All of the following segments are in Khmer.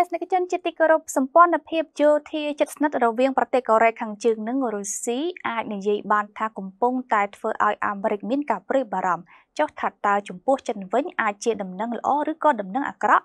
ទស្សនិកជនជាទីគោរពសម្ព័ន្ធភាពយោធាជិតស្និទ្ធរវាងប្រទេសកូរ៉េខាងជើង និងរុស្ស៊ីអាចនិយាយបានថាកំពុងតែធ្វើឲ្យអាមេរិកមានការព្រួយបារម្ភចុះថាតើចំពោះចិនវិញអាចជា ដំណឹងល្អឬក៏ដំណឹងអាក្រក់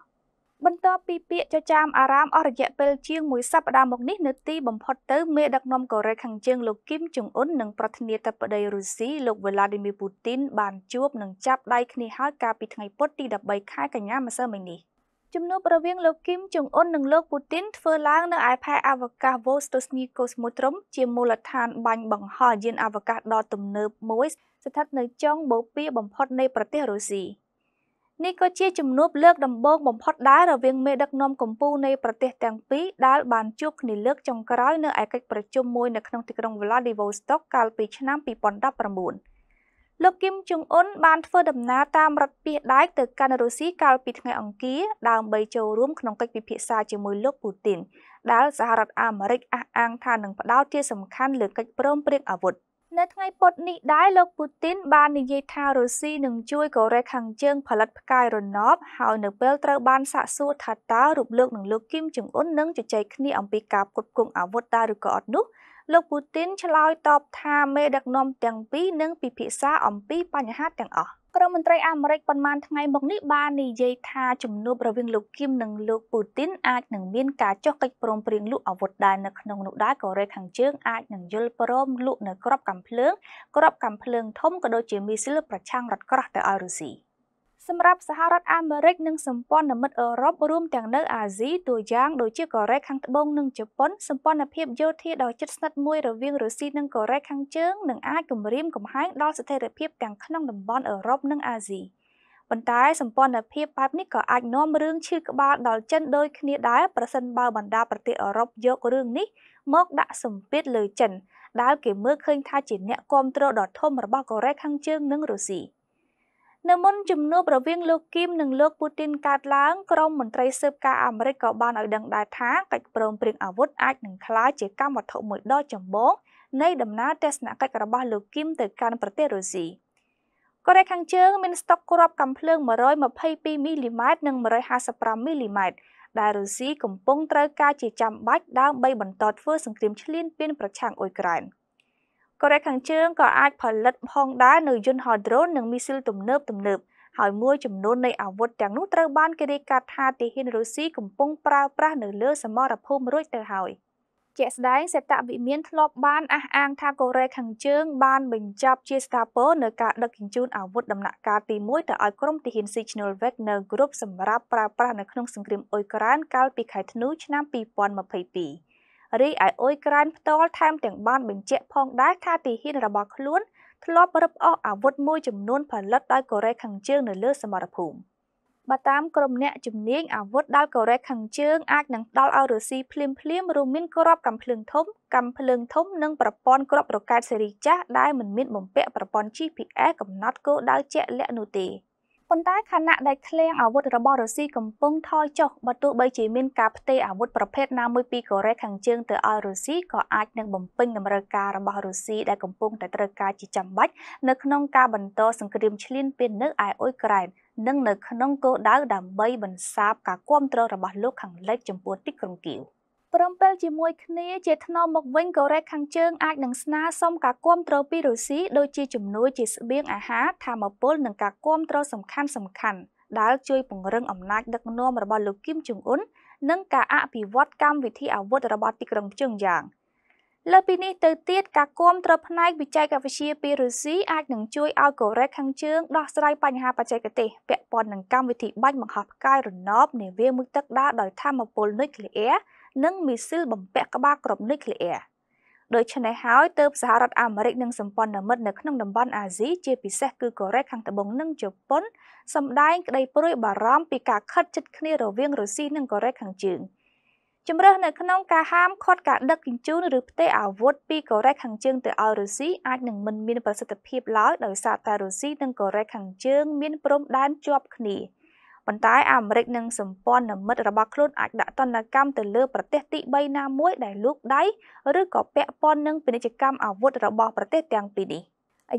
បន្ទាប់ពីពាក្យចចាមអារាមអស់រយៈពេលជាងមួយសប្តាហ៍មកនេះនៅទី បំផុតទៅមេដឹកនាំកូរ៉េខាងជើងលោកគីមចុងអ៊ុននិងប្រធានាធិបតីរុស្ស៊ីលោកវ្លាឌីមៀពូទីនបានជួបនិងចាប់ដៃគ្នាហើយកាលពីថ្ងៃពុធទី13ខែកញ្ញាម្សិលមិញនេះ។ជំនួបរវាងលោកគីមចុងអ៊ុននិងលោកពូទីនធ្វើឡើងនៅឯផែអវកាស Vostocny Cosmodrome ជាមូលដ្ឋានបាញ់បង្ហោះយានអវកាសដ៏ទំនើបមួយ ស្ថិតនៅចុងបូព៌ាបំផុតនៃប្រទេសរុស្ស៊ីនេះក៏ជាជំនួបលើកដំបូងបំផុតដែររវាងមេដឹកនាំកម្ពុជានៃប្រទេសទាំងពីរដែលបានជួបគ្នាលើកចុងក្រោយនៅឯកិច្ចប្រជុំមួយនៅក្នុងទីក្រុង Vladivostok កាលពីឆ្នាំ2019លោកគឹមចុងអ៊ុនបានធ្វើដំណើរតាមរថពាសដែកទៅកាន់រុស្ស៊ីកាលពីថ្ងៃអង្គារដើម្បីចូលរួម ក្នុងកិច្ចពិភាក្សាជាមួយលោកពូទីនដែលសហរដ្ឋអាមេរិកអះអាងថានឹងផ្ដោតជាសំខាន់លើកិច្ចព្រមព្រៀងអាវុធនៅថ្ងៃពុធនេះដែរលោកពូទីន បាននិយាយថារុស្ស៊ីនឹងជួយកូរ៉េខាងជើងផលិតផ្កាយរណបហើយនៅពេលត្រូវបានសាកសួរថាតើរូបលោកនិងលោកគីមចុងអ៊ុននឹងជជែកគ្នាអំពីការគ្រប់គ្រងអាវុធតើឬក៏អត់នោះលោកពូទីនឆ្លើយតបថាមេដឹកនាំទាំងពីរនឹងពិភាក្សាអំពី បញ្ហាទាំងអស់ក្រមមន្ត្រីអាមេរិកប៉ុន្មានថ្ងៃមកនេះបាននិយាយថាជំនួបរវាងលោកគីមនិងលោកពូទីនអាចនឹងមានការចុះកិច្ចព្រមព្រៀងលក់អាវុធដែរនៅក្នុងនោះដែរកូរ៉េខាងជើងអាចនឹងយល់ព្រមលក់នៅក្របកំភ្លើងក្របកំភ្លើងធំក៏ដូចជាមីស៊ីល ប្រឆាំងរដ្ឋក្រោះទៅឲ្យរុស្ស៊ី។សម្រាប់សហរដ្ឋអាមេរិកនិងសម្ព័ន្ធមិត្តអឺរ៉ុបរួមទាំងនៅអាស៊ីតួយ៉ាងដូចជាកូរ៉េខាងត្បូងនិងជប៉ុនសម្ព័ន្ធភាពយោធាដ៏ជិតស្និទ្ធមួយរវាងរុស្ស៊ីនិងកូរ៉េខាងជើងនឹងអាចគំរាមកំហែងដល់ស្ថិរភាពទាំងក្នុងតំបន់អឺរ៉ុបនិងអាស៊ីប៉ុន្តែសម្ព័ន្ធភាពបែបនេះក៏អាចនាំរឿងឈឺក្បាលដល់ចិនដូចគ្នាដែរប្រសិនបើបណ្ដា ប្រទេសអឺរ៉ុបយករឿងនេះមកដាក់សម្ពាធលើចិនដែលគេមើលឃើញថាជាអ្នកគ្រប់គ្រងដ៏ធំរបស់កូរ៉េខាងជើងនិងរុស្ស៊ី។នៅមុនជំនួបរវាងលោកគីមនិងលោកពូទីនកើតឡើងក្រមមន្ត្រីស៊ើបការអាមេរិកក៏បានឲ្យដឹងដែរថាកិច្ចព្រមព្រៀងអាវុធអាចនឹងក្លាយជាកម្មវត្ថុមួយដ៏ចម្បងនៃដំណើរទស្សនកិច្ចរបស់លោកគីមទៅកាន់ប្រទេសរុស្ស៊ីកូរ៉េខាងជើង មានស្តុកគ្រាប់កាំភ្លើង122មីលីម៉ែត្រនិង155មីលីម៉ែត្រដែលរុស្ស៊ីកំពុងត្រូវការជាចាំបាច់ដើម្បីបន្តធ្វើសង្គ្រាមឈ្លានពានប្រឆាំងអ៊ុយក្រែន។កូរ៉េខាងជើងក៏អាចផលិតផងដែរនៅយន្តហោះ drone និងមីស៊ីលទំនើបទំនើបហើយមួយចំនួននៃអាវុធទាំងនោះត្រូវបានគេរាយការណ៍ថាទាហានរុស្ស៊ីកំពុងប្រើប្រាស់នៅលើសមរភូមិរួចទៅហើយជាក់ស្ដែងសេតវិមានធ្លាប់បានអះអាងថាកូរ៉េខាងជើងបានបញ្ចប់ជាស្ថាពរនៅការដឹកជញ្ជូនអាវុធដំណាក់កាលទី1ទៅឲ្យក្រុមទាហាន Signal Wagner Group សម្រាប់ប្រើប្រាស់នៅក្នុងសង្គ្រាមអ៊ុយក្រែនកាលពីខែធ្នូឆ្នាំ2022រីឯអ៊ុយក្រែនផ្ទាល់ថែមទាំងបានបញ្ជាក់ផងដែរថាទីហ៊ានរបស់ខ្លួនធ្លាប់រឹបអូសអាវុធមួយចំនួនផលិតដោយកូរ៉េខាងជើងនៅលើសមរភូមិបើតាមក្រុមអ្នកជំនាញអាវុធដោយកូរ៉េខាងជើងអាចនឹងដល់ឲ្យរុស្ស៊ីភ្លាមភ្លាមរួមមានគ្រាប់កាំភ្លើងធំកាំភ្លើងធំនិងប្រព័ន្ធគ្រាប់រ៉ុកែតស៊េរីចាស់ដែលមិនមានបំពាក់ប្រព័ន្ធ GPS កំណត់គោលដៅជាក់លាក់នោះទេ។ប៉ុន្តែខណៈដែលឃ្លាំងអាវុធរបស់រុស្ស៊ីកំពុងថយចុះបើទោះបីជាមានការផ្ទេរអាវុធប្រភេទណាមួយពីកូរ៉េខាងជើងទៅឲ្យរុស្ស៊ីក៏អាចនឹងបំពេញតម្រូវការរបស់រុស្ស៊ីដែលកំពុងតែត្រូវការជាចាំបាច់នៅក្នុងការបន្តសង្គ្រាមឈ្លានពាននៅឯអ៊ុយក្រែននិងនៅក្នុងគោលដៅដើម្បីបន្សាបការគ្រប់គ្រងរបស់លោកខាងលិចចំពោះទីក្រុងគៀវ។ព្រមពេលជាមួយគ្នាជាថ្នមមកវិញកូរ៉េខាងជើងអាចនឹងស្នើសុំការគាំទ្រពីរុស្ស៊ីដូចជាជំនួយជាស្បៀងអាហារធម្មពលនិងការគាំទ្រសំខាន់សំខាន់ដែលជួយពង្រឹងអំណាចដឹកនាំរបស់លោកគីមចុងអ៊ុននិងការអភិវឌ្ឍកម្មវិធីអាវុធរបស់ទីក្រុងជើងយ៉ាងលើពីនេះទៅទៀតការគាំទ្រផ្នែកវិច្ចេកវិទ្យាពីរុស្ស៊ីអាចនឹងជួយឲ្យកូរ៉េខាងជើងដោះស្រាយបញ្ហាបច្ចេកទេសពាក់ព័ន្ធនឹងកម្មវិធីបាញ់បង្ហោះផ្កាយរណបនាវាមុខទឹកដាដោយធម្មពលនុយក្លេអ៊ែរនិងមីស៊ីលបំពាក់ក្បាលគ្រាប់នុយក្លេអ៊ែរដូច្នេះហើយទើបសហរដ្ឋអាមេរិកនិងសម្ព័ន្ធមិត្តនៅក្នុងតំបន់អាស៊ីជាពិសេសគឺកូរ៉េខាងត្បូងនិងជប៉ុនសម្ដែងក្តីព្រួយបារម្ភពីការខិតជិតគ្នារវាងរុស្ស៊ីនិងកូរ៉េខាងជើងជំរើសនៅក្នុងការហាមឃាត់ការដឹកជញ្ជូនឬផ្ទេរអាវុធពីកូរ៉េខាងជើងទៅឲ្យរុស្ស៊ីអាចនឹងមិនមានប្រសិទ្ធភាពឡើយដោយសារតែរុស្ស៊ីនិងកូរ៉េខាងជើងមានព្រំដែនជាប់គ្នា។ប៉ុន្តែអាមេរិកនិងសម្ព័ន្ធមិត្តរបស់ខ្លួនអាចដាក់ទណ្ឌកម្មទៅលើប្រទេសទី3ណាមួយដែលលូកដៃឬក៏ពាក់ព័ន្ធនឹងពាណិជ្ជកម្មអាវុធរបស់ប្រទេសទាំងពីរនេះ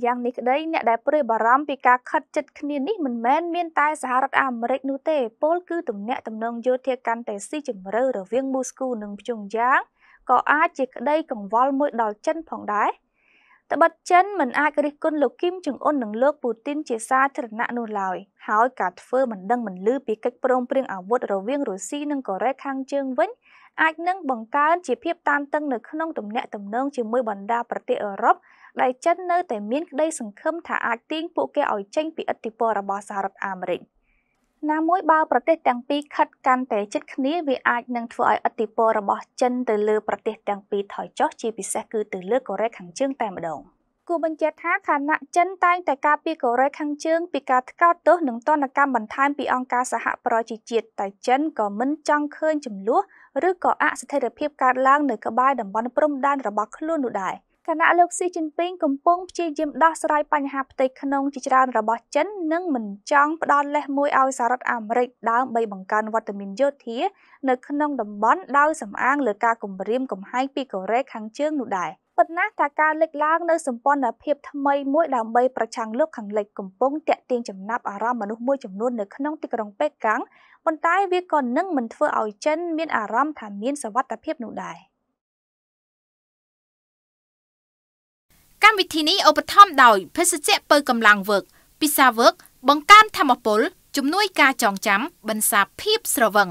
យ៉ាងនេះក្តីអ្នកដែលព្រួយបារម្ភពីការខិតជិតគ្នានេះមិនមែនមានតែសហរដ្ឋអាមេរិកនោះទេ ពលគឺទំនាក់ទំនងយោធាកាន់តែស៊ីជម្រៅរវាងមូស្គូនិងព្យុងយ៉ាងក៏អាចជាក្តីកង្វល់មួយដល់ចិនផងដែរ។ត្បិតចិនមិនអាចរិះគន់លោកគីមចុងអ៊ុននិងលោកពូទីនជាសាធារណៈនោះឡើយហើយការធ្វើមិនដឹងមិនលឺពីកិច្ចព្រមព្រៀងអាវុធរវាងរុស្ស៊ីនិងកូរ៉េខាងជើងវិញអាចនឹងបង្កើនជាភាពតានតឹងនៅក្នុងទំនាក់ទំនងជាមួយបណ្ដាប្រទេសអឺរ៉ុបដែលចិននៅតែមានក្តីសង្ឃឹមថាអាចទាញពួកគេឲ្យចេញពីឥទ្ធិពលរបស់សហរដ្ឋអាមេរិក។ណាមួយបើប្រទេសទាំងពីរខិតកាន់តែជិតគ្នាវាអាចនឹងធ្វើឲ្យអធិបតេយ្យរបស់ចិនទៅលើប្រទេសទាំងពីរថយចុះជាពិសេសគឺទៅលើកូរ៉េខាងជើងតែម្ដងគូបញ្ជាក់ថាខណៈចិនតែងតែការពារកូរ៉េខាងជើងពីការថ្កោលទោសនិងទណ្ឌកម្មបន្ថែមពីអង្គការសហប្រជាជាតិតែចិនក៏មិនចង់ឃើញចំនួនឬក៏អស្ថិរភាពកើតឡើងនៅក្បែរតំបន់ព្រំដែនរបស់ខ្លួននោះដែរ។គណៈលោកស៊ីជីនពីងកំពុងព្យាយាមដោះស្រាយបញ្ហាផ្ទៃក្នុងជាច្រើនរបស់ចិន និងមិនចង់ផ្ដល់លេសមួយឲ្យសហរដ្ឋអាមេរិកដើម្បីបង្កើនវត្តមានយោធា នៅក្នុងតំបន់ដោយសំអាងលើការគំរាមកំហែងពីកូរ៉េខាងជើងនោះដែរប៉ុន្តែថាការលេចឡើងនៅសម្ព័ន្ធភាពថ្មីមួយដើម្បីប្រឆាំងលោកខាងលិចកំពុងតាក់ទាញចំណាប់អារម្មណ៍មនុស្សមួយចំនួននៅក្នុងទីក្រុងប៉េកាំងប៉ុន្តែវាក៏នឹងមិនធ្វើឲ្យចិន មានអារម្មណ៍ថាមានសវត្ថិភាពនោះដែរ។កម្មវិធីនេះឧបត្ថម្ភដោយភេសជ្ជៈពៅកម្លាំងវើកពិសាវើកបង្កើនធមពលជំនួយការចងចាំបន្សាភាពស្រវឹង